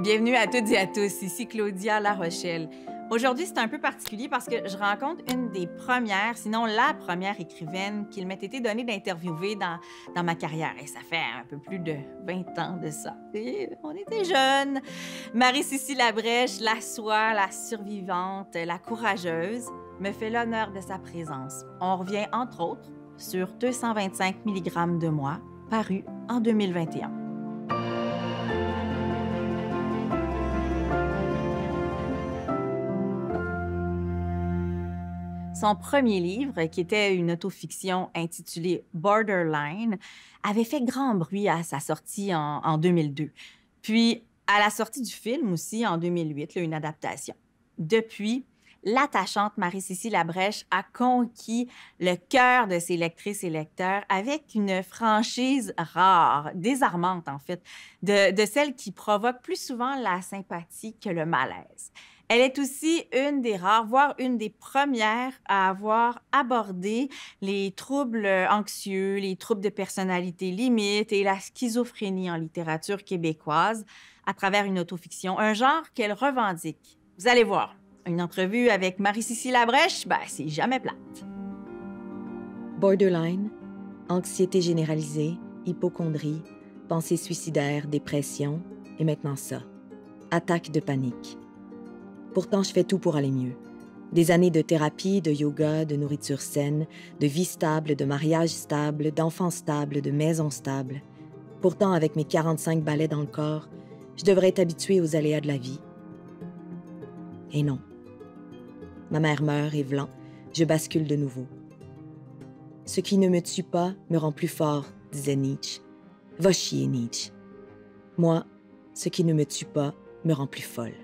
Bienvenue à toutes et à tous, ici Claudia La Rochelle. Aujourd'hui, c'est un peu particulier parce que je rencontre une des premières, sinon la première écrivaine qu'il m'ait été donné d'interviewer dans, dans, ma carrière. Et ça fait un peu plus de 20 ans de ça. Et on était jeunes. Marie-Cécile Labrèche, la soie, la survivante, la courageuse, me fait l'honneur de sa présence. On revient entre autres sur 225 mg de moi, paru en 2021. Son premier livre, qui était une autofiction intitulée Borderline, avait fait grand bruit à sa sortie en, 2002. Puis, à la sortie du film aussi, en 2008, une adaptation. Depuis, l'attachante Marie-Cécile Labrèche a conquis le cœur de ses lectrices et lecteurs avec une franchise rare, désarmante en fait, de, de celle qui provoque plus souvent la sympathie que le malaise. Elle est aussi une des rares, voire une des premières à avoir abordé les troubles euh, anxieux, les troubles de personnalité limite et la schizophrénie en littérature québécoise à travers une autofiction, un genre qu'elle revendique. Vous allez voir, une entrevue avec Marie-Cécile Labrèche, ben, c'est jamais plate. Borderline, anxiété généralisée, hypochondrie, pensée suicidaire, dépression et maintenant ça, attaque de panique. Pourtant, je fais tout pour aller mieux. Des années de thérapie, de yoga, de nourriture saine, de vie stable, de mariage stable, d'enfants stables, de maison stable. Pourtant, avec mes 45 balais dans le corps, je devrais être habituée aux aléas de la vie. Et non. Ma mère meurt et vlan, je bascule de nouveau. Ce qui ne me tue pas me rend plus fort, disait Nietzsche. Va chier, Nietzsche. Moi, ce qui ne me tue pas me rend plus folle.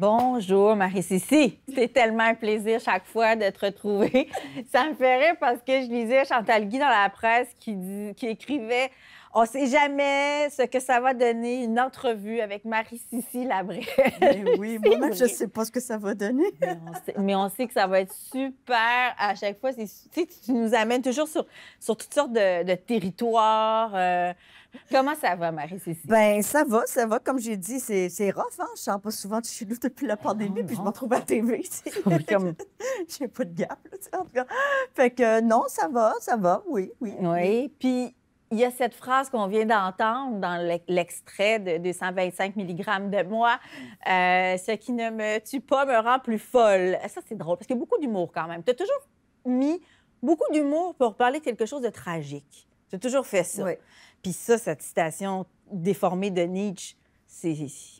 Bonjour, marie cécile C'est tellement un plaisir chaque fois de te retrouver. Ça me ferait parce que je lisais Chantal Guy dans la presse qui, qui écrivait on ne sait jamais ce que ça va donner, une entrevue avec marie cécile Labré. oui, moi-même, je ne sais pas ce que ça va donner. mais, on sait, que ça va être super à chaque fois. Tu nous amènes toujours sur, toutes sortes de, territoires. Euh. Comment ça va, Marie-Cécile? Bien, ça va, ça va. Comme j'ai dit, c'est, c'est rough, hein? Je sors pas souvent de chez nous depuis la pandémie, ah, puis je me retrouve à TV, oui, comme... j'ai pas de gap, en tout cas. Fait que non, ça va, ça va, oui, oui. Oui, puis il y a cette phrase qu'on vient d'entendre dans l'extrait de 225 mg de moi, euh, ce qui ne me tue pas me rend plus folle. Ça, c'est drôle, parce qu'il y a beaucoup d'humour quand même. Tu as toujours mis beaucoup d'humour pour parler de quelque chose de tragique. Tu as toujours fait ça. Puis ça, cette citation déformée de Nietzsche, c'est...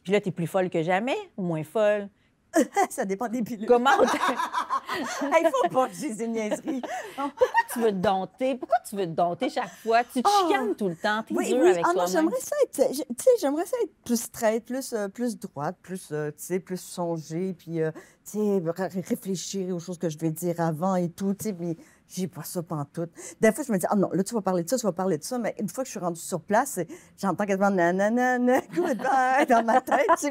Puis là, tu es plus folle que jamais, ou moins folle. ça dépend des pilules. Comment Il faut pas que j'ai niaiseries. Pourquoi tu veux te dompter? Pourquoi tu veux te dompter chaque fois? Tu te oh. chicanes tout le temps, t'es oui, oui. avec ah, toi j'aimerais ça être... Tu sais, j'aimerais ça être plus straight, plus, euh, plus droite, plus, euh, tu sais, plus songer, puis, euh, tu sais, réfléchir aux choses que je vais dire avant et tout, tu sais, mais... J'ai pas ça pantoute. Des fois, je me dis, ah non, là, tu vas parler de ça, tu vas parler de ça. Mais une fois que je suis rendue sur place, j'entends quasiment nanana, goodbye dans ma tête. je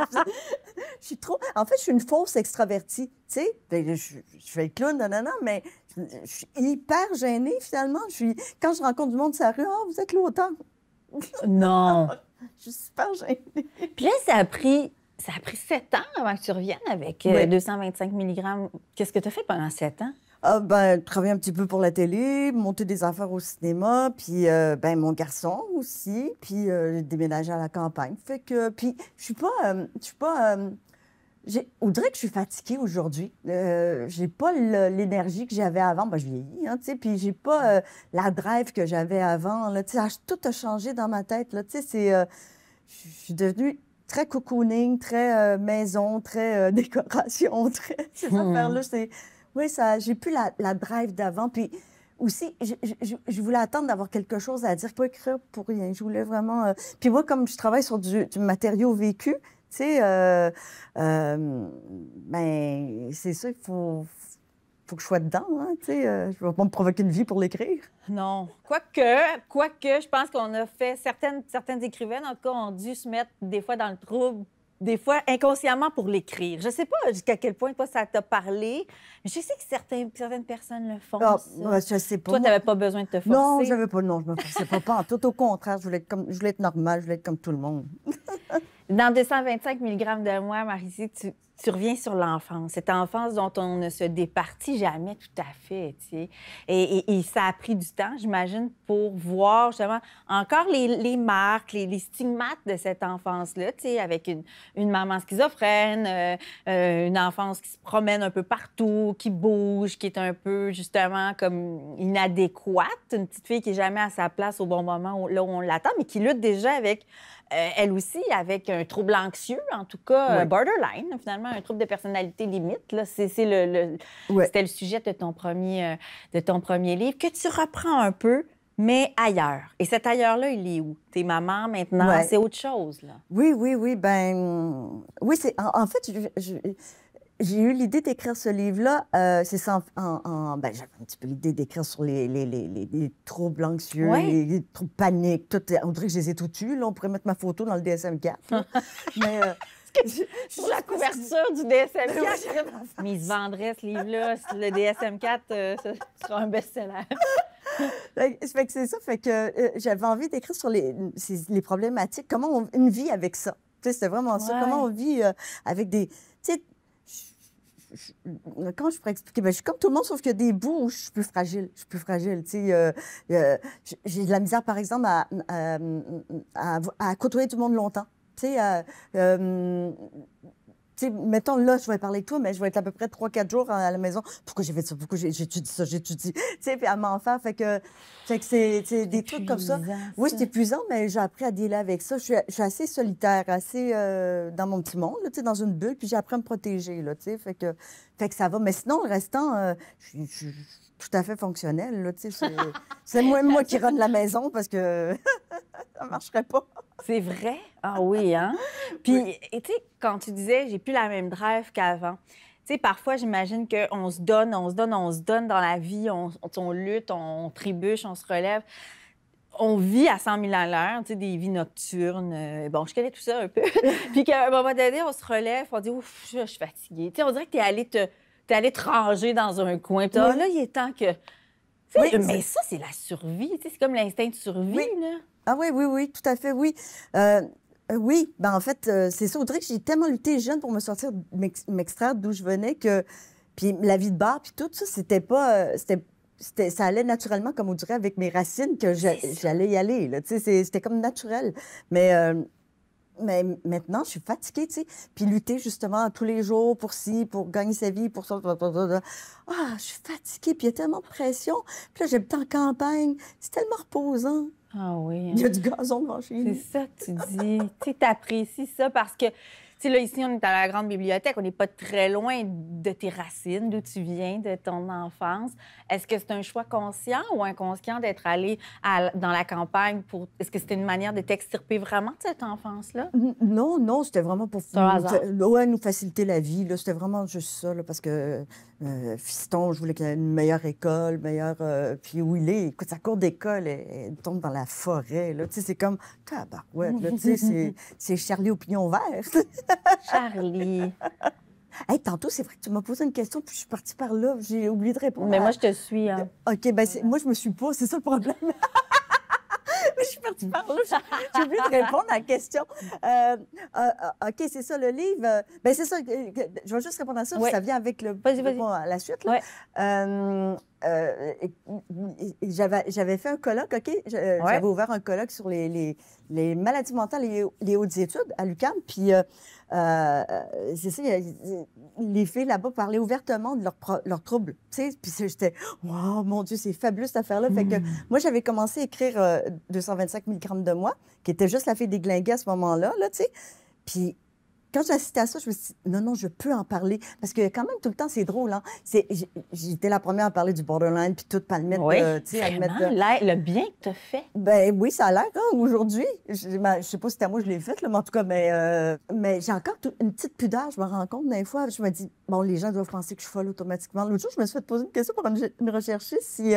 suis trop. En fait, je suis une fausse extravertie. Tu sais, ben, je, fais le clown, nanana, mais je, suis hyper gênée, finalement. Je suis... Quand je rencontre du monde ça arrive, ah, vous êtes l'autant. Non. je suis super gênée. Puis là, ça a pris ça a pris sept ans avant que tu reviennes avec 225 euh, mg. Qu'est-ce que tu as fait pendant sept ans? Ah, ben, travailler un petit peu pour la télé, monter des affaires au cinéma, puis euh, ben, mon garçon aussi, puis euh, déménager à la campagne. Fait que, puis je suis pas, euh, je suis pas, on dirait que je suis fatiguée aujourd'hui. j'ai pas l'énergie que j'avais avant. Ben, je vieillis, hein, tu sais, puis j'ai pas la drive que j'avais avant. Là, sais, ah, tout a changé dans ma tête. Là, tu sais, c'est, je suis devenue très cocooning, très maison, très décoration, très ces mmh. affaires-là. Oui, ça, j'ai plus la, drive d'avant. Puis aussi, je, voulais attendre d'avoir quelque chose à dire, pas écrire pour rien. Je voulais vraiment. Euh, puis moi, comme je travaille sur du, matériau vécu, tu sais, euh, euh, ben, c'est ça, il faut, que je sois dedans. Hein, tu sais, je ne vais pas me provoquer une vie pour l'écrire. Non. Quoique, quoique, je pense qu'on a fait certaines, certaines écrivaines, en tout cas, ont dû se mettre des fois dans le trouble des fois inconsciemment pour l'écrire. Je sais pas jusqu'à quel point toi ça t'a parlé, mais je sais que certaines, certaines personnes le font. Ah, ça. je sais pas. Toi, n'avais pas besoin de te forcer. Non, j'avais pas. Non, je me forçais pas. pas tout au contraire, je voulais être comme, je voulais être normal, je voulais être comme tout le monde. Dans 225 mg de moi, Marie, tu, tu reviens sur l'enfance, cette enfance dont on ne se départit jamais tout à fait. Tu sais. et, ça a pris du temps, j'imagine, pour voir justement encore les, marques, les, stigmates de cette enfance-là, tu sais, avec une, maman schizophrène, euh, euh, une enfance qui se promène un peu partout, qui bouge, qui est un peu justement comme inadéquate, une petite fille qui est jamais à sa place au bon moment là où on l'attend, mais qui lutte déjà avec euh, elle aussi, avec un trouble anxieux, en tout cas euh, borderline, finalement, un trouble de personnalité limite. Là. C'est, le, C'était le sujet de ton, premier, euh, de ton premier livre que tu reprends un peu, mais ailleurs. Et cet ailleurs-là, il est où? T'es maman maintenant, c'est autre chose. Là. Oui, oui, oui. Ben, oui, c'est... En, fait, je j'ai eu l'idée d'écrire ce livre-là, euh, c'est ça, en, ben, j'avais un petit peu l'idée d'écrire sur les, les, les, troubles anxieux, les, troubles paniques, tout, euh, on dirait que je les ai tous tués, on pourrait mettre ma photo dans le DSM-4. mais... Euh, je, sur la couverture du DSM-4. Mais il se vendrait ce livre-là. Le DSM-4 ce sera un best-seller. que c'est ça. Fait que j'avais envie d'écrire sur les, les problématiques. Comment on, vit avec ça. c'est vraiment ça. Comment on vit avec des je, quand je pourrais expliquer, ben, je suis comme tout le monde, sauf qu'il y a des bouts où je suis plus fragile. Je suis fragile. Euh, j'ai de la misère, par exemple, à, à, côtoyer tout le monde longtemps. Tu sais, euh, euh, sais, mettons, là, je vais parler avec toi, mais je vais être à peu près 3-4 jours à la maison. Pourquoi j'ai fait ça? Pourquoi j'étudie ça? J'étudie. Tu sais, puis à m'en faire. Fait que, fait que c'est des trucs comme ça. Oui, c'est épuisant, mais j'ai appris à dealer avec ça. Je suis, assez solitaire, assez euh, dans mon petit monde, là, dans une bulle, puis j'ai appris à me protéger. Là, fait, que, fait que ça va. Mais sinon, le restant, euh, je, suis tout à fait fonctionnel. C'est moi, moi qui run la maison parce que ça ne marcherait pas. C'est vrai? Ah oui, hein? Puis, tu sais, quand tu disais, j'ai plus la même drive qu'avant, tu sais, parfois, j'imagine qu'on se donne, on se donne, on se donne dans la vie, on, lutte, on, trébuche, on se relève. On vit à 100 000 à l'heure, tu sais, des vies nocturnes. Euh, bon, je connais tout ça un peu. Puis qu'à un moment donné, on se relève, on dit, ouf, je, suis fatiguée. Tu sais, on dirait que tu es allé te, allé te ranger dans un coin. Ah, là, il est temps que. mais ça, c'est la survie. Tu sais, c'est comme l'instinct de survie, là. Ah oui, oui, oui, tout à fait, oui. Euh, euh, oui, ben en fait, euh, c'est ça. que j'ai tellement lutté jeune pour me sortir, m'extraire d'où je venais que. Puis la vie de bar, puis tout ça, c'était pas. c'était ça allait naturellement, comme on dirait, avec mes racines, que j'allais y aller. C'était comme naturel. Mais, mais maintenant, je suis fatiguée, tu sais. Puis lutter, justement, tous les jours pour ci, pour gagner sa vie, pour ça. Ah, je suis fatiguée. Puis il y a tellement de pression. Puis là, j'habite en campagne. C'est tellement reposant. Ah oui. Hein. Il y a du gazon devant chez C'est ça que tu dis. tu apprécies ça parce que sais, là, ici, on est à la grande bibliothèque. On n'est pas très loin de tes racines, d'où tu viens, de ton enfance. Est-ce que c'est un choix conscient ou inconscient d'être allé dans la campagne pour. Est-ce que c'était une manière de t'extirper vraiment de cette enfance-là? Non, non, c'était vraiment pour nous, nous faciliter la vie. C'était vraiment juste ça, parce que euh, fiston, je voulais qu'il ait une meilleure école, meilleure. Euh, puis où il est, écoute, sa cour d'école, elle, tombe dans la forêt. Là. Tu sais, c'est comme tabarouette. Là, tu sais, c'est, Charlie au pignon vert. Charlie. tantôt, c'est vrai que tu m'as posé une question, puis je suis partie par là, j'ai oublié de répondre. Mais moi, je te suis. Hein. OK, ben moi, je me suis pas, c'est ça le problème. je suis partie par là, j'ai oublié de répondre à la question. Euh, euh, OK, c'est ça le livre. Ben c'est ça, je vais juste répondre à ça, ça vient avec le, vas vas -y. la suite. Là. Euh, euh, j'avais fait un colloque, OK? Euh, j'avais ouvert un colloque sur les, les, maladies mentales et les hautes études à l'UQAM. Puis, euh, euh, les filles là-bas parlaient ouvertement de leurs troubles. Tu sais? Puis j'étais, wow, mon Dieu, c'est fabuleux cette affaire-là. Fait que mm. moi, j'avais commencé à écrire 225 grammes de moi, qui était juste la fille déglinguée à ce moment là, là tu sais? Puis quand j'ai assisté à ça, je me suis dit, non, non, je peux en parler. Parce que quand même, tout le temps, c'est drôle. Hein? J'étais la première à parler du borderline, puis tout, pas le mettre... Oui, euh, vraiment, euh, le bien que tu as fait. Ben oui, ça a l'air. Hein, aujourd'hui, je, ne ben, sais pas si c'était moi je l'ai fait, mais en tout cas, mais, euh, mais j'ai encore une petite pudeur. Je me rends compte des fois, je me dis, bon, les gens doivent penser que je suis folle automatiquement. L'autre jour, je me suis fait poser une question pour me rechercher si,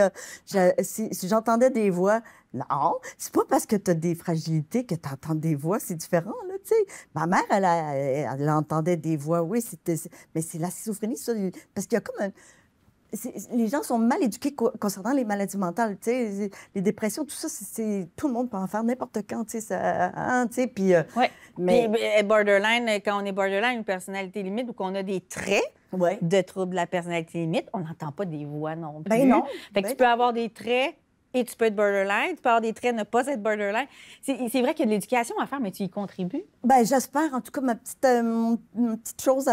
si j'entendais des voix non, c'est pas parce que tu as des fragilités que tu entends des voix, c'est différent, là, tu sais. Ma mère, elle, entendait des voix, oui, c'était, mais c'est la schizophrénie, ça, parce qu'il y a comme un... Les gens sont mal éduqués concernant les maladies mentales, tu sais, les dépressions, tout ça, c'est tout le monde peut en faire n'importe quand, tu sais, Mais borderline, quand on est borderline, une personnalité limite ou qu'on a des traits, de troubles de la personnalité limite, on n'entend pas des voix non ben plus. Ben non. Fait que tu ben peux avoir des traits et tu peux être borderline. Tu peux avoir des traits, ne pas être borderline. C'est vrai qu'il y a de l'éducation à faire, mais tu y contribues. Ben j'espère. En tout cas, ma petite, euh, petite chose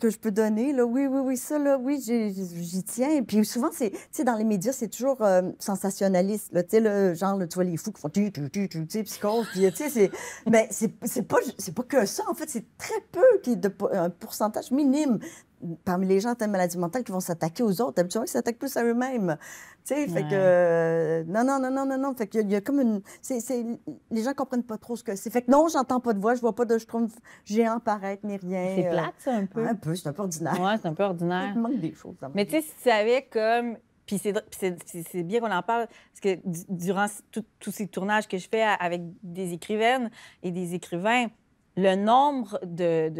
que je peux donner, là, oui, oui, oui, ça, là, oui, j'y tiens. Et puis souvent, c'est, tu sais, dans les médias, c'est toujours euh, sensationnaliste, là, tu sais, le genre, tu vois les fous qui font tu, tu, tu, tu, puis, euh, tu sais, c'est... Mais c'est pas, pas que ça, en fait, c'est très peu, qui de, un pourcentage minime parmi les gens atteints de maladie mentale qui vont s'attaquer aux autres. Tu vois, ils s'attaquent plus à eux-mêmes. Tu sais, fait que. Euh, non, non, non, non, non, non. Fait qu'il y, y, a comme une. les gens comprennent pas trop ce que c'est. Fait que non, j'entends pas de voix, je vois pas de je géant paraître, ni rien. C'est euh, plate, ça, un peu. un peu, c'est un peu ordinaire. Ouais, c'est un peu ordinaire. Il manque des choses. Mais tu sais, si tu savais comme. Puis c'est bien qu'on en parle, parce que durant tous ces tournages que je fais avec des écrivaines et des écrivains, le nombre de,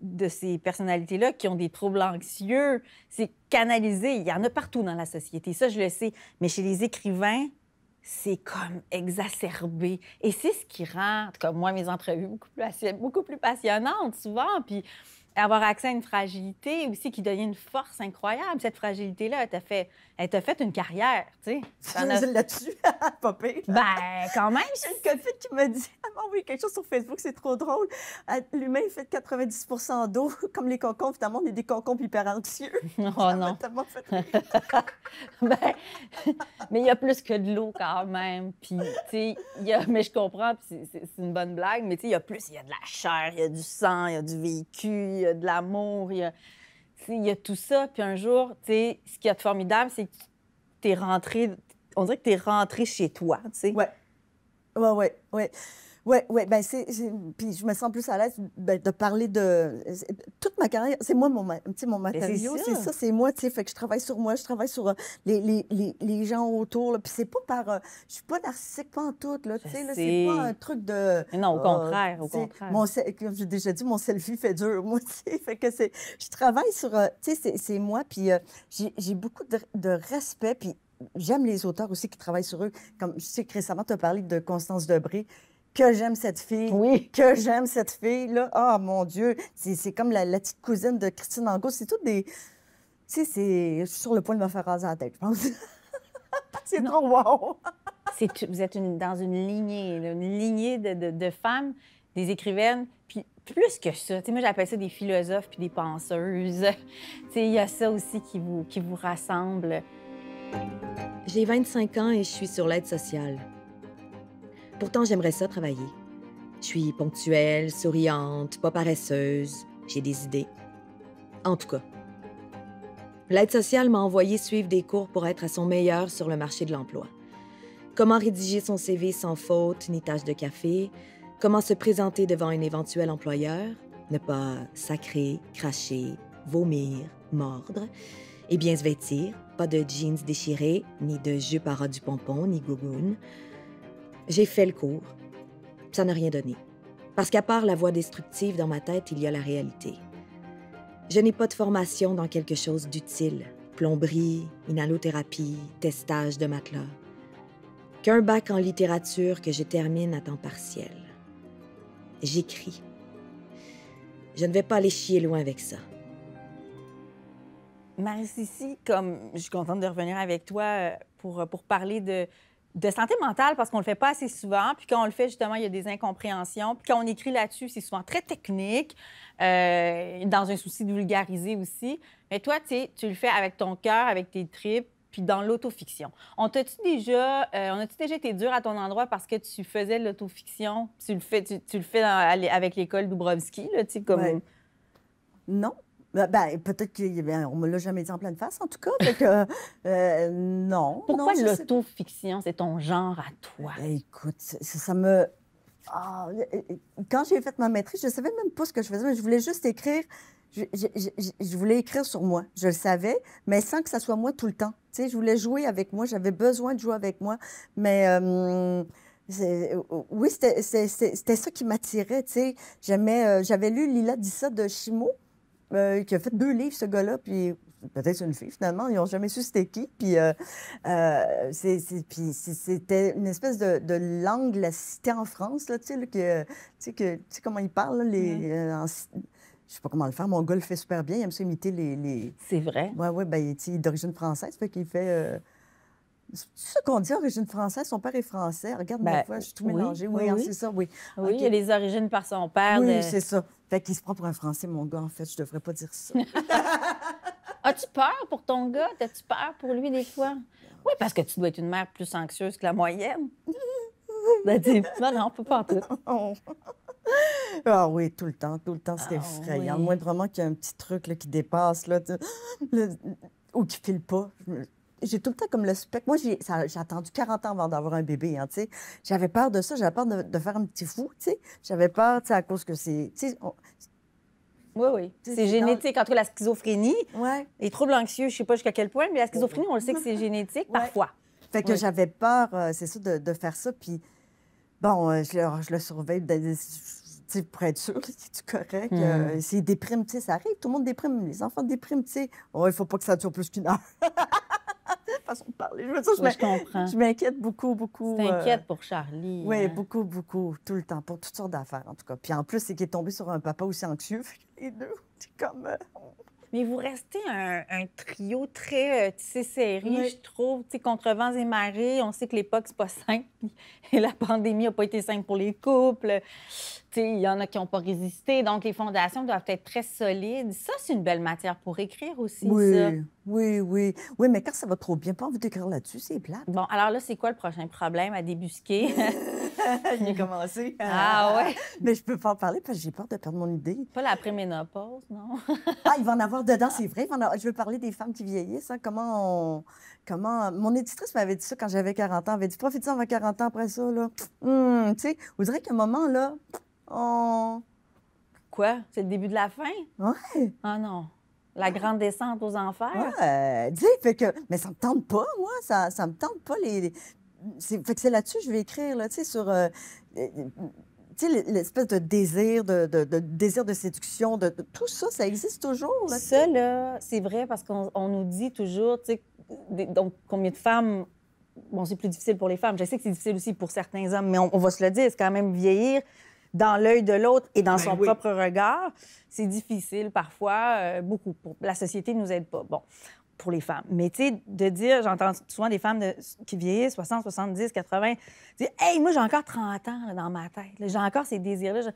de, ces personnalités-là qui ont des troubles anxieux, c'est canalisé. Il y en a partout dans la société, ça je le sais. Mais chez les écrivains, c'est comme exacerbé. Et c'est ce qui rend, comme moi, mes entrevues beaucoup plus, beaucoup plus passionnantes souvent. Puis avoir accès à une fragilité aussi qui donnait une force incroyable. Cette fragilité-là, elle t'a fait, t'a fait une carrière, tu sais. as... là-dessus, ah, pas Ben, quand même. J'ai une copine qui me dit, ah oui, quelque chose sur Facebook, c'est trop drôle. Ah, l'humain fait 90 d'eau, comme les concombres. Finalement, on est des concombres hyper anxieux. Oh Ça non. Fait... ben, mais il y a plus que de l'eau quand même. Puis, tu sais, mais je comprends, c'est une bonne blague, mais tu sais, il y a plus, il y a de la chair, il y a du sang, il y a du vécu, de l'amour, il y a, tout ça. Puis un jour, tu sais, ce qui est formidable, c'est que tu es rentré, on dirait que tu es rentré chez toi, tu sais. Ouais. Ouais, ouais, ouais. Oui, ouais, ben c'est, puis je me sens plus à l'aise ben, de parler de toute ma carrière. C'est moi mon, mon matériau, c'est ça, c'est moi, tu sais. Fait que je travaille sur moi, je travaille sur euh, les, gens autour. puis c'est pas par, euh, je suis pas narcissique pas en tout, là, tu C'est pas un truc de. Non, au euh, contraire, au contraire. comme j'ai déjà dit, mon selfie fait dur, moi, tu Fait que c'est, je travaille sur, tu sais, c'est moi. Puis j'ai beaucoup de, de respect, puis j'aime les auteurs aussi qui travaillent sur eux. Comme je sais que récemment, tu as parlé de Constance Debré, que j'aime cette fille, oui. que j'aime cette fille, là, oh mon Dieu, c'est comme la, petite cousine de Christine Angot, c'est tout des... Tu sais, c'est... Je suis sur le point de me faire raser la tête, je pense. c'est trop wow! vous êtes dans une lignée, une lignée de, de, femmes, des écrivaines, puis plus que ça. sais moi, j'appelle ça des philosophes puis des penseuses. Tu sais, Il y a ça aussi qui vous, qui vous rassemble. J'ai 25 ans et je suis sur l'aide sociale. Pourtant, j'aimerais ça travailler. Je suis ponctuelle, souriante, pas paresseuse, j'ai des idées. En tout cas. L'aide sociale m'a envoyé suivre des cours pour être à son meilleur sur le marché de l'emploi. Comment rédiger son CV sans faute ni tache de café, comment se présenter devant un éventuel employeur, ne pas sacrer, cracher, vomir, mordre, et eh bien se vêtir, pas de jeans déchirés, ni de jupe à du pompon, ni gougoune. J'ai fait le cours. Ça n'a rien donné. Parce qu'à part la voix destructive dans ma tête, il y a la réalité. Je n'ai pas de formation dans quelque chose d'utile. Plomberie, inhalothérapie, testage de matelas. Qu'un bac en littérature que je termine à temps partiel. J'écris. Je ne vais pas aller chier loin avec ça. marie cécile comme je suis contente de revenir avec toi euh, pour, euh, pour parler de, de santé mentale parce qu'on le fait pas assez souvent. Puis quand on le fait, justement, il y a des incompréhensions. Puis quand on écrit là-dessus, c'est souvent très technique, euh, dans un souci de vulgariser aussi. Mais toi, tu le fais avec ton cœur, avec tes tripes, puis dans l'autofiction. On t'a-tu déjà, euh, on a-tu déjà été dur à ton endroit parce que tu faisais de l'autofiction? Tu le fais, tu, le fais avec l'école Dubrovski, là, tu sais, comme... Non, bah, ben, peut-être qu'on ne me l'a jamais dit en pleine face, en tout cas. donc euh, euh, non. Pourquoi l'autofiction, c'est ton genre à toi? Ben, écoute, ça, me. Ah, euh, quand j'ai fait ma maîtrise, je ne savais même pas ce que je faisais, mais je voulais juste écrire. Je, voulais écrire sur moi, je le savais, mais sans que ça soit moi tout le temps. Tu sais, je voulais jouer avec moi, j'avais besoin de jouer avec moi, mais oui, c'était ça qui m'attirait. Tu sais, j'avais lu Lila Dissa de Chimot, euh, qui a fait deux livres, ce gars-là, puis peut-être une fille finalement, ils n'ont jamais su c'était qui. Puis euh, euh, c'était une espèce de, langue la cité en France, là, tu sais, que, tu sais, comment il parle les, euh, je sais pas comment le faire. Mon gars le fait super bien. Il aime ça imiter les. C'est vrai. Oui, oui. Ben, il est d'origine française. Fait qu'il fait. ce qu'on dit, origine française. Son père est français. Regarde, ma foi, ben, je suis tout oui, Oui, hein, c'est ça, oui. Oui, il a les origines par son père. Oui, c'est ça. Fait qu'il se prend pour un Français, mon gars, en fait. Je devrais pas dire ça. As-tu peur pour ton gars? tas tu peur pour lui des fois? Oui, parce que tu dois être une mère plus anxieuse que la moyenne. ben, non, on peut pas en tout. Ah oui, tout le temps, tout le temps, c'est ah effrayant. effrayant. Moins vraiment, qu'il y a un petit truc qui dépasse là, le... ou qui file pas, j'ai tout le temps comme le spectre. Moi, j'ai, attendu 40 ans avant d'avoir un bébé, hein, tu sais. J'avais peur de ça, j'avais peur de, faire un petit fou, tu sais. J'avais peur, tu sais, à cause que c'est... Oui, oui. C'est génétique. Entre la schizophrénie, ouais. et troubles anxieux, je sais pas jusqu'à quel point, mais la schizophrénie, on le sait que c'est génétique, parfois. Fait que j'avais peur, euh, c'est ça, de, faire ça. Puis, bon, euh, je, le surveille ben, pour être sûr tu correct. Hmm. Euh, c'est déprime, tu sais, ça arrive. Tout le monde déprime. Les enfants dépriment, tu sais. Oh, il faut pas que ça dure plus qu'une heure. de parler. Je, veux dire, je, m'inquiète beaucoup, beaucoup. Tu euh, t'inquiètes pour Charlie. Oui, hein. beaucoup, beaucoup, tout le temps, pour toutes sortes d'affaires, en tout cas. Puis en plus, c'est qu'il est tombé sur un papa aussi anxieux. Les deux, c'est comme. Euh, mais vous restez un, trio très euh, tissé serré, je trouve. sais contre vents et marées, on sait que l'époque, c'est pas simple. Et la pandémie n'a pas été simple pour les couples. Il y en a qui n'ont pas résisté. Donc, les fondations doivent être très solides. Ça, c'est une belle matière pour écrire aussi, oui, Oui, oui. Oui, mais quand ça va trop bien, pas envie d'écrire là-dessus, c'est plat. Bon, alors là, c'est quoi le prochain problème à débusquer? Il a commencé. Ah ouais? Mais je peux pas en parler parce que j'ai peur de perdre mon idée. Pas l'après-ménopause, non? ah, il va en avoir dedans, c'est ah. vrai. Je veux parler des femmes qui vieillissent. Hein. Comment on... Comment... Mon éditrice m'avait dit ça quand j'avais 40 ans. Elle avait dit, profite-en avant 40 ans après ça, là. Hmm, tu sais, vous dirait qu'à un moment, là, on... Quoi? C'est le début de la fin? Ouais. Ah non. La grande descente aux enfers. Ouais, dis, fait que, mais ça me tente pas, moi. Ça, ça me tente pas. les c'est là-dessus que je vais écrire, là, tu sais, sur... Euh, euh, euh, tu sais, l'espèce de désir, de, désir de séduction, de, tout ça, ça existe toujours. ça, là, c'est vrai parce qu'on nous dit toujours, tu sais, donc combien de femmes bon, c'est plus difficile pour les femmes. Je sais que c'est difficile aussi pour certains hommes, mais on, va se le dire, c'est quand même vieillir dans l'œil de l'autre et dans ben son propre regard. C'est difficile parfois, beaucoup. Pour... La société ne nous aide pas. Bon pour les femmes. Mais tu sais, de dire, j'entends souvent des femmes de, qui vieillissent, 60, 70, 80, dire Hey, moi, j'ai encore 30 ans dans ma tête. J'ai encore ces désirs-là.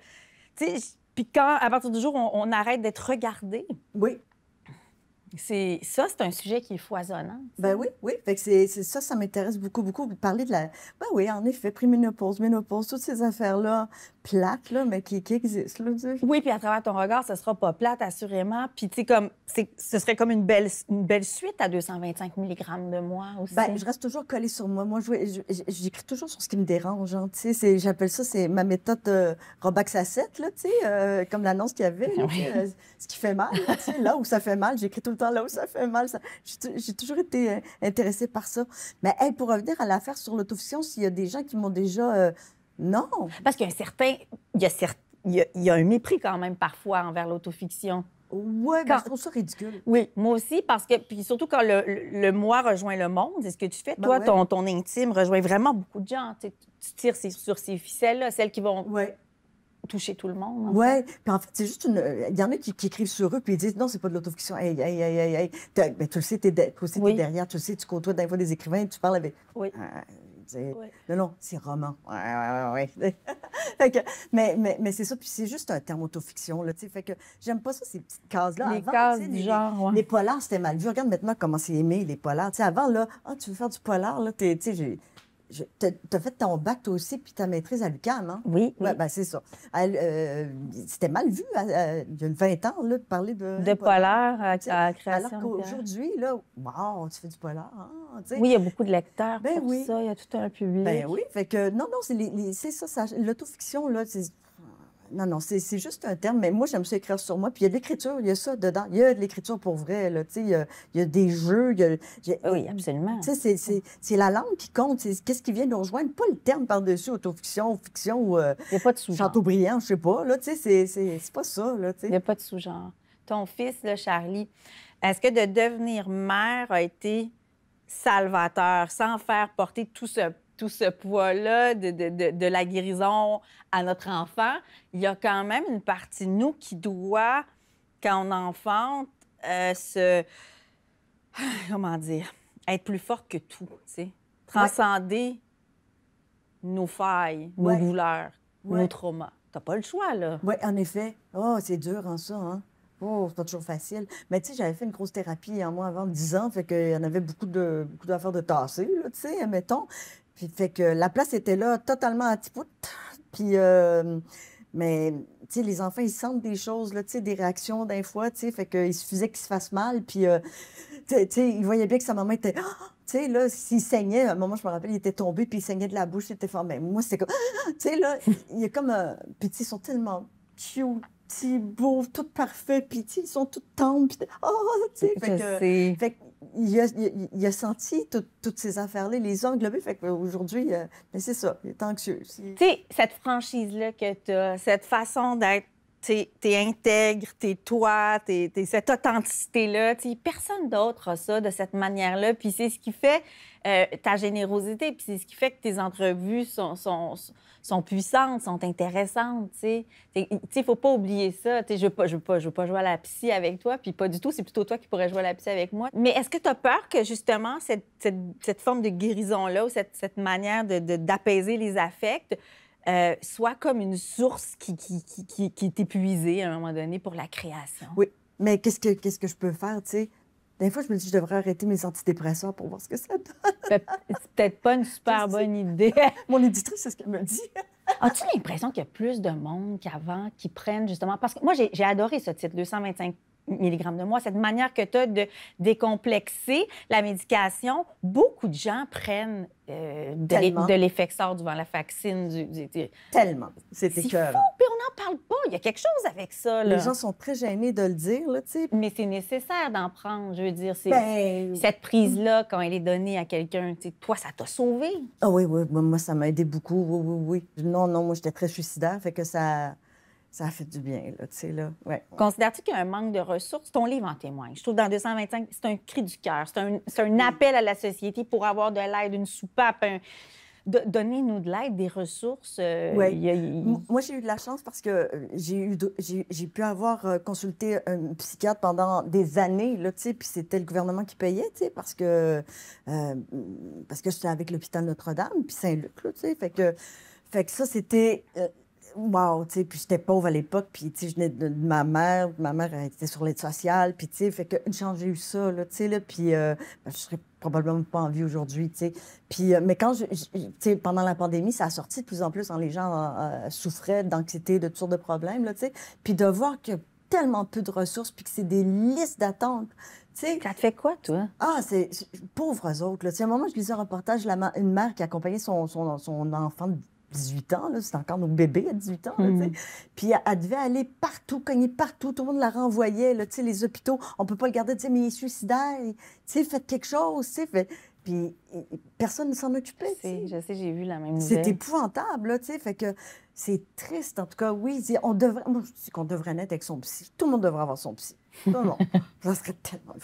Tu sais, puis quand, à partir du jour où on, on arrête d'être regardé, oui. C'est ça, c'est un sujet qui est foisonnant. Ben oui, oui. Fait que c'est, ça, ça m'intéresse beaucoup, beaucoup. Parler de la. Ben oui, en effet, préménopause, ménopause, toutes ces affaires-là plates, là, mais qui, existent. oui, puis à travers ton regard, ce sera pas plate, assurément. Puis, tu sais, comme, ce serait comme une belle, une belle suite à 225 mg de moi aussi. Ben, je reste toujours collée sur moi. Moi, j'écris toujours sur ce qui me dérange. Hein, tu sais, j'appelle ça, c'est ma méthode euh, 7 là, tu sais, euh, comme l'annonce qu'il y avait, euh, ce qui fait mal. Là, là où ça fait mal, j'écris tout le temps là où ça fait mal. J'ai toujours été euh, intéressée par ça. Mais elle pour revenir à l'affaire sur l'autofiction, s'il y a des gens qui m'ont déjà... Euh, non. Parce qu'il y a un certain... Il y a, il y a, un mépris quand même parfois envers l'autofiction. Oui, ben, je trouve ça ridicule. Oui, moi aussi, parce que, puis surtout quand le, moi rejoint le monde, c'est ce que tu fais. Ben toi, ton, ton intime rejoint vraiment beaucoup de gens. Tu, tires sur ces ficelles-là, celles qui vont ouais toucher tout le monde. Oui, ouais, puis en fait, c'est juste une. Euh, il y en a qui, qui, écrivent sur eux, puis ils disent non, c'est pas de l'autofiction. Hey, hey, aïe aïe hey. Mais ben, tu le sais, t'es de... aussi, es derrière, tu le sais, tu côtoies des fois des écrivains, tu parles avec. Oui. Ah, oui. Non, non, c'est roman. Ouais, ouais, ouais, mais mais, mais c'est ça, puis c'est juste un terme autofiction. fait que j'aime pas ça, ces petites cases-là. Les avant, cases du genre, Les polars, c'était mal vu. Regarde maintenant comment c'est aimé, les polars. sais avant, là, ah, tu veux faire du polar, là, tu sais tu as fait ton bac, toi aussi, puis ta maîtrise à l'UQAM, hein? Oui. oui. Ben, c'est ça. Euh, c'était mal vu, hein, euh, il y a 20 ans, là, de parler de. De polaire à, création. Alors qu'aujourd'hui, là, wow, tu fais du polaire. Hein, oui, il y a beaucoup de lecteurs ben pour oui. ça, il y a tout un public. Ben oui, fait que non, non, c'est ça, ça l'autofiction, là, c'est non, non, c'est juste un terme, mais moi, j'aime ça écrire sur moi. Puis il y a de l'écriture, il y a ça dedans. Il y a de l'écriture pour vrai, là. Tu sais, il y, a, des jeux. Il oui, absolument. Tu sais, c'est la langue qui compte. qu'est-ce qui vient nous rejoindre, pas le terme par-dessus, autofiction, fiction ou. Euh, il n'y a pas de sous-genre. Chateaubriand, je sais pas, là. Tu sais, c'est pas ça, là. Tu sais. Il n'y a pas de sous-genre. Ton fils, là, Charlie, est-ce que de devenir mère a été salvateur sans faire porter tout ce tout ce poids-là de, la guérison à notre enfant, il y a quand même une partie de nous qui doit, quand on enfante, euh, se... Comment dire? Être plus forte que tout, tu sais. Transcender nos failles, nos douleurs, nos traumas. T'as pas le choix, là. Oui, en effet. Oh, c'est dur, en hein, ça, hein? Oh, c'est pas toujours facile. Mais tu sais, j'avais fait une grosse thérapie en hein, moi avant 10 ans, fait qu'il y en avait beaucoup de beaucoup d'affaires de tasser, tu sais, admettons. Puis fait que la place était là totalement à petit Puis, mais, tu sais, les enfants, ils sentent des choses, là, tu sais, des réactions d'un fois, tu sais, fait qu'il suffisait qu'ils se fassent mal. Puis, tu sais, ils voyaient bien que sa maman était... Tu sais, là, s'il saignait, à un moment, je me rappelle, il était tombé, puis il saignait de la bouche, il était fort. Mais moi, c'était comme... tu sais, là, il y a comme... Puis, tu sais, ils sont tellement cute beaux, tout parfait, puis ils sont tout tendres, puis oh, tu sais, fait, que, il a, a, senti toutes ces affaires-là, les a englobées. Fait euh, Aujourd'hui, euh, c'est ça, il est anxieux. Tu sais, cette franchise-là que tu as, cette façon d'être t'es es intègre, t'es toi, t'es es cette authenticité-là. Personne d'autre a ça de cette manière-là. Puis c'est ce qui fait euh, ta générosité, puis c'est ce qui fait que tes entrevues sont, sont, sont puissantes, sont intéressantes. Il faut pas oublier ça. je ne veux, pas, je veux pas jouer à la psy avec toi, puis pas du tout. C'est plutôt toi qui pourrais jouer à la psy avec moi. Mais est-ce que tu as peur que justement cette, cette, forme de guérison-là ou cette, cette manière d'apaiser de, les affects euh, soit comme une source qui, qui, est épuisée à un moment donné pour la création. Oui, mais qu'est-ce que, que je peux faire, tu sais? Des fois, je me dis, je devrais arrêter mes antidépresseurs pour voir ce que ça donne. C'est peut-être pas une super bonne idée. Mon éditrice, c'est ce qu'elle me dit. As-tu l'impression qu'il y a plus de monde qu'avant qui prennent justement... Parce que moi, j'ai adoré ce titre, 225 mg de moins, cette manière que tu as de décomplexer la médication. Beaucoup de gens prennent euh, de l'effet que devant la vaccine. Du, Tellement. C'est fou, puis on n'en parle pas. Il y a quelque chose avec ça. Les gens sont très gênés de le dire. Là, Mais c'est nécessaire d'en prendre, je veux dire. Ben, cette prise-là, quand elle est donnée à quelqu'un, toi, ça t'a sauvé. Ah oui, oui. Moi, ça m'a aidé beaucoup. Oui, oui, oui. Non, non, moi, j'étais très suicidaire. Fait que ça ça a fait du bien, là, tu sais, là. Ouais. Considères-tu qu'il y a un manque de ressources? Ton livre en témoigne. Je trouve dans 225, c'est un cri du cœur. C'est un, un, appel à la société pour avoir de l'aide, une soupape, un... Donnez-nous de l'aide, des ressources. Euh, oui. Moi, j'ai eu de la chance parce que euh, j'ai, eu j'ai, pu avoir euh, consulté un psychiatre pendant des années, là, puis c'était le gouvernement qui payait, parce que, parce que j'étais avec l'hôpital Notre-Dame, puis Saint-Luc, tu sais, fait que... Fait que ça, c'était wow, tu sais, puis j'étais pauvre à l'époque, puis tu sais, je venais de, ma mère, ma mère était sur l'aide sociale, puis tu sais, fait que chance j'ai eu ça, là, tu sais, là, puis euh, ben, je serais probablement pas en vie aujourd'hui, tu sais. Puis, euh, mais quand je, tu sais, pendant la pandémie, ça a sorti de plus en plus, hein, les gens euh, souffraient d'anxiété, de toutes sortes de problèmes, là, tu sais, puis de voir que tellement peu de ressources, puis que c'est des listes d'attente. tu sais. ça te fait quoi, toi? Ah, c'est pauvres autres. Là. sais, à un moment, je lisais un reportage, la une mère qui accompagnait son, son, son enfant de 18 ans, c'est encore nos bébés à 18 ans. Hmm. Puis elle, devait aller partout, cogner partout, tout le monde la renvoyait, là, les hôpitaux, on peut pas le garder, mais il est suicidaire, faites quelque chose, fait... Puis personne ne s'en occupait. Je sais, j'ai vu la même C'est épouvantable, fait que c'est triste, en tout cas, oui, on devrait, qu'on devrait naître avec son psy, tout le monde devrait avoir son psy, ça serait tellement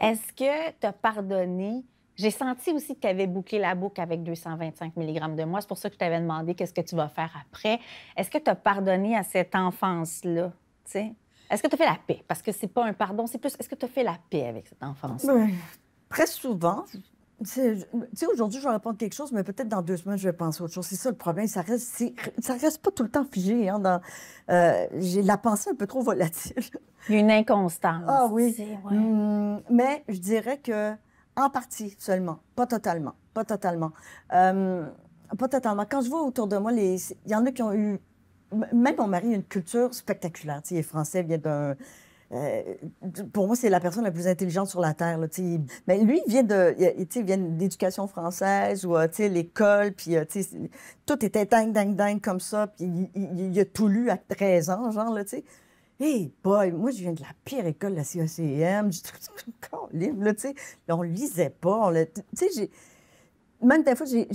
Est-ce que tu as pardonné j'ai senti aussi que tu avais bouclé la boucle avec 225 mg de moi. C'est pour ça que je t'avais demandé qu'est-ce que tu vas faire après. Est-ce que tu as pardonné à cette enfance-là? Est-ce que tu as fait la paix? Parce que c'est pas un pardon, c'est plus est-ce que tu as fait la paix avec cette enfance? là ben, très souvent. Tu sais, aujourd'hui, je vais répondre quelque chose, mais peut-être dans deux semaines, je vais penser à autre chose. C'est ça le problème. Ça reste, ça reste pas tout le temps figé. Hein, dans... Euh, j'ai la pensée un peu trop volatile. Il y a une inconstance. Ah oui. Hum, mais je dirais que en partie seulement, pas totalement, pas totalement. Euh, pas totalement. Quand je vois autour de moi, les... il y en a qui ont eu... Même mon mari une culture spectaculaire. Tu il est français, il vient d'un... Euh, pour moi, c'est la personne la plus intelligente sur la Terre. mais lui, il vient de, il, vient d'éducation française ou euh, l'école, puis tout était ding ding ding comme ça. Puis il, a tout lu à 13 ans, genre, tu sais. Hey boy, moi, je viens de la pire école, la CACM. E livre, là, tu sais. On lisait pas. Tu sais, j'ai. Même des fois, j'ai.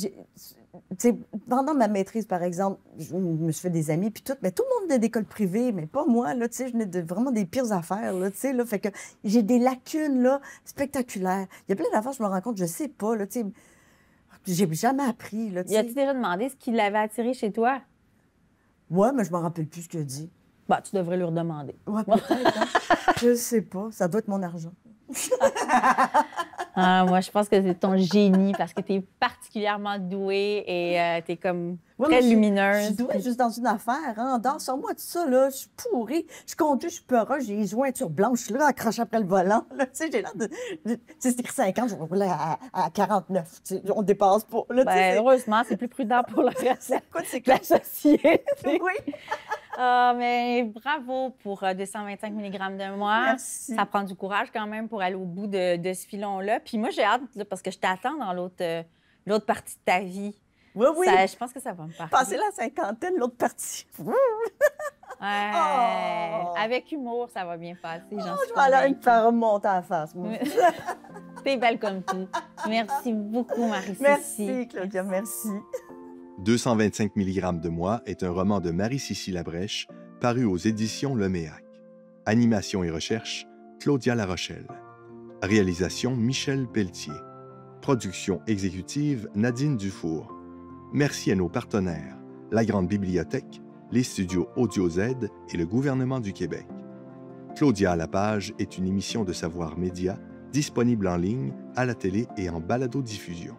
Pendant ma maîtrise, par exemple, je me suis fait des amis, puis tout. Mais tout le monde venait d'école privée, mais pas moi, là, tu sais. Je venais de vraiment des pires affaires, là, tu sais, là. Fait que j'ai des lacunes, là, spectaculaires. Il y a plein d'affaires, je me rends compte, je sais pas, là, tu sais. J'ai jamais appris, là, tu sais. Y a-tu déjà demandé ce qui l'avait attiré chez toi? Ouais, mais je me rappelle plus ce qu'il a dit. Bah, tu devrais lui redemander. Ouais, peut hein. je sais pas. Ça doit être mon argent. ah, moi, je pense que c'est ton génie parce que tu es particulièrement douée et euh, tu es comme ouais, très lumineuse. Je suis douée juste dans une affaire. Hein. Dans, sur moi de ça, là, je suis pourrie. Je conduis, je suis peureuse, j'ai les jointures blanches, là, accroché après le volant. Tu sais, j'ai l'air de... c'est écrit 50, je vais à, à 49. On dépasse pas. Ben, heureusement, c'est plus prudent pour le reste. C'est quoi, c'est la société? oui. Ah, mais bravo pour 225 euh, mg de moi. Merci. Ça prend du courage quand même pour aller au bout de, ce filon-là. Puis moi, j'ai hâte, parce que je t'attends dans l'autre, euh, l'autre partie de ta vie. Oui, oui. je pense que ça va me passer. Passer la cinquantaine, l'autre partie. ouais. Oh. Avec humour, ça va bien passer. j'en oh, je vais aller faire remonter à face, T'es belle comme tout. Merci beaucoup, Marie-Cécile. Merci, Claudia. merci. 225 mg de moi est un roman de Marie-Cécile Labrèche paru aux éditions Le Animation et recherche, Claudia Larochelle. Réalisation, Michel Pelletier. Production exécutive, Nadine Dufour. Merci à nos partenaires, la Grande Bibliothèque, les studios Audio Z et le gouvernement du Québec. Claudia à la page est une émission de Savoir Média disponible en ligne, à la télé et en balado-diffusion.